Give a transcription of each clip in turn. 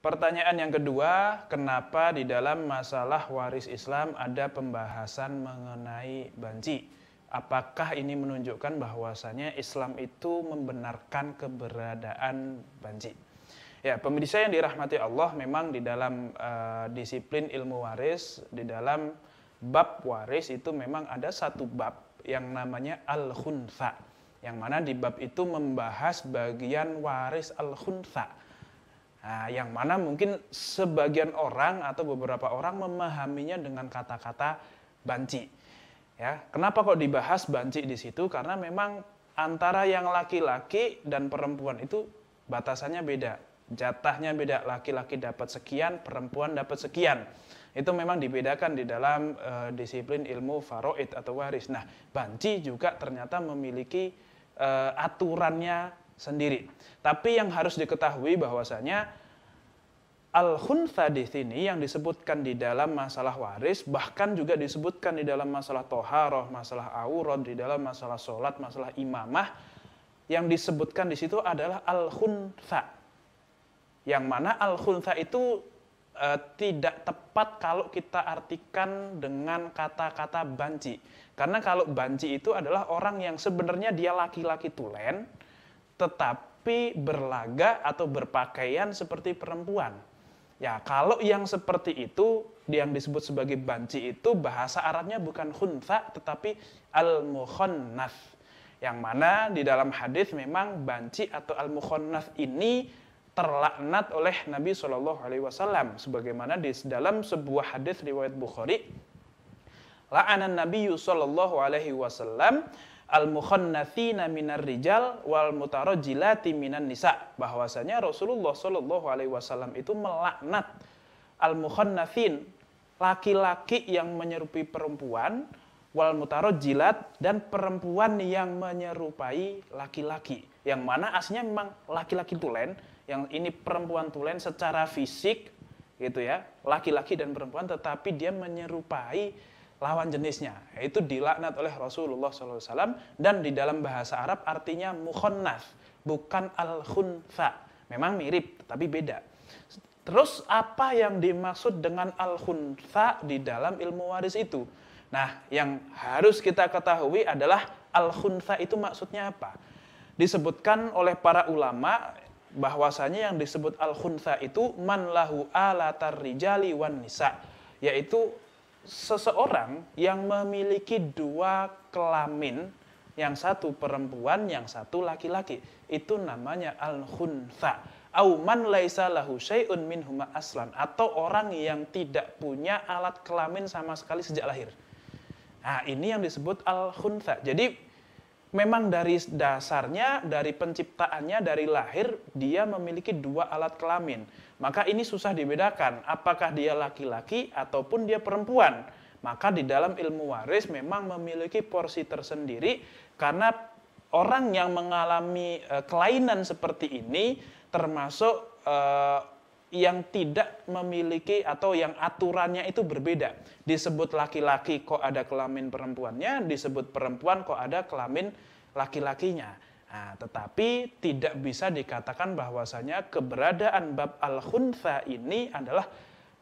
Pertanyaan yang kedua, kenapa di dalam masalah waris Islam ada pembahasan mengenai banci? Apakah ini menunjukkan bahwasannya Islam itu membenarkan keberadaan banci? Ya, pemirsa yang dirahmati Allah memang di dalam uh, disiplin ilmu waris, di dalam bab waris itu memang ada satu bab yang namanya al-khuntha. Yang mana di bab itu membahas bagian waris al-khuntha Nah, yang mana mungkin sebagian orang atau beberapa orang memahaminya dengan kata-kata banci. Ya, kenapa kok dibahas banci di situ? Karena memang antara yang laki-laki dan perempuan itu batasannya beda. Jatahnya beda, laki-laki dapat sekian, perempuan dapat sekian. Itu memang dibedakan di dalam e, disiplin ilmu faroid atau waris. Nah, banci juga ternyata memiliki e, aturannya sendiri. Tapi yang harus diketahui bahwasanya Al-Huntha di sini yang disebutkan di dalam masalah waris, bahkan juga disebutkan di dalam masalah toharoh, masalah aurat, di dalam masalah sholat, masalah imamah, yang disebutkan di situ adalah Al-Huntha. Yang mana Al-Huntha itu e, tidak tepat kalau kita artikan dengan kata-kata banci. Karena kalau banci itu adalah orang yang sebenarnya dia laki-laki tulen, tetapi berlaga atau berpakaian seperti perempuan. Ya, kalau yang seperti itu yang disebut sebagai banci itu bahasa Arabnya bukan khuntha tetapi al-mukhannaf. Yang mana di dalam hadis memang banci atau al-mukhannaf ini terlaknat oleh Nabi Shallallahu alaihi wasallam sebagaimana di dalam sebuah hadis riwayat Bukhari la'anan Nabi Shallallahu alaihi wasallam al-mukhannathina minar rijal wal mutarajjilati minan nisa bahwasanya Rasulullah Shallallahu alaihi wasallam itu melaknat al-mukhannathin laki-laki yang menyerupai perempuan wal mutarajjilat dan perempuan yang menyerupai laki-laki yang mana aslinya memang laki-laki tulen yang ini perempuan tulen secara fisik gitu ya laki-laki dan perempuan tetapi dia menyerupai lawan jenisnya. yaitu dilaknat oleh Rasulullah SAW dan di dalam bahasa Arab artinya mukhonnaf, bukan al khunfa Memang mirip, tapi beda. Terus apa yang dimaksud dengan al khunfa di dalam ilmu waris itu? Nah, yang harus kita ketahui adalah al khunfa itu maksudnya apa? Disebutkan oleh para ulama bahwasanya yang disebut al khunfa itu man lahu alatar rijali wan nisa, yaitu seseorang yang memiliki dua kelamin, yang satu perempuan, yang satu laki-laki. Itu namanya al-khuntha. Au man laisa lahu syai'un huma aslan. Atau orang yang tidak punya alat kelamin sama sekali sejak lahir. Nah, ini yang disebut al-khuntha. Jadi, memang dari dasarnya, dari penciptaannya, dari lahir, dia memiliki dua alat kelamin. Maka ini susah dibedakan, apakah dia laki-laki ataupun dia perempuan. Maka di dalam ilmu waris memang memiliki porsi tersendiri karena orang yang mengalami eh, kelainan seperti ini termasuk eh, yang tidak memiliki atau yang aturannya itu berbeda. Disebut laki-laki kok ada kelamin perempuannya, disebut perempuan kok ada kelamin laki-lakinya. Nah, tetapi tidak bisa dikatakan bahwasanya keberadaan bab al-khuntha ini adalah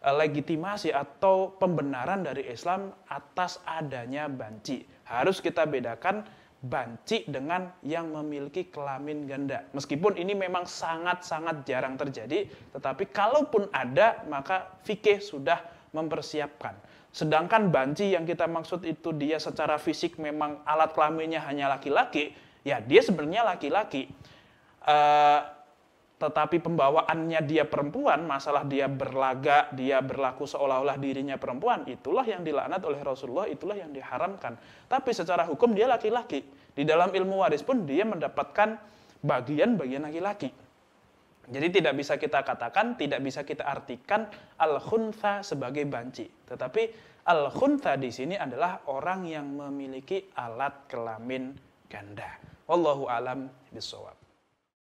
eh, legitimasi atau pembenaran dari Islam atas adanya banci. Harus kita bedakan banci dengan yang memiliki kelamin ganda. Meskipun ini memang sangat-sangat jarang terjadi, tetapi kalaupun ada, maka fikih sudah mempersiapkan. Sedangkan banci yang kita maksud itu dia secara fisik memang alat kelaminnya hanya laki-laki, ya dia sebenarnya laki-laki. Eh, tetapi pembawaannya dia perempuan, masalah dia berlagak, dia berlaku seolah-olah dirinya perempuan, itulah yang dilaknat oleh Rasulullah, itulah yang diharamkan. Tapi secara hukum dia laki-laki. Di dalam ilmu waris pun dia mendapatkan bagian-bagian laki-laki. Jadi tidak bisa kita katakan, tidak bisa kita artikan al-khuntha sebagai banci. Tetapi al-khuntha di sini adalah orang yang memiliki alat kelamin ganda. Wallahu alam bisawab.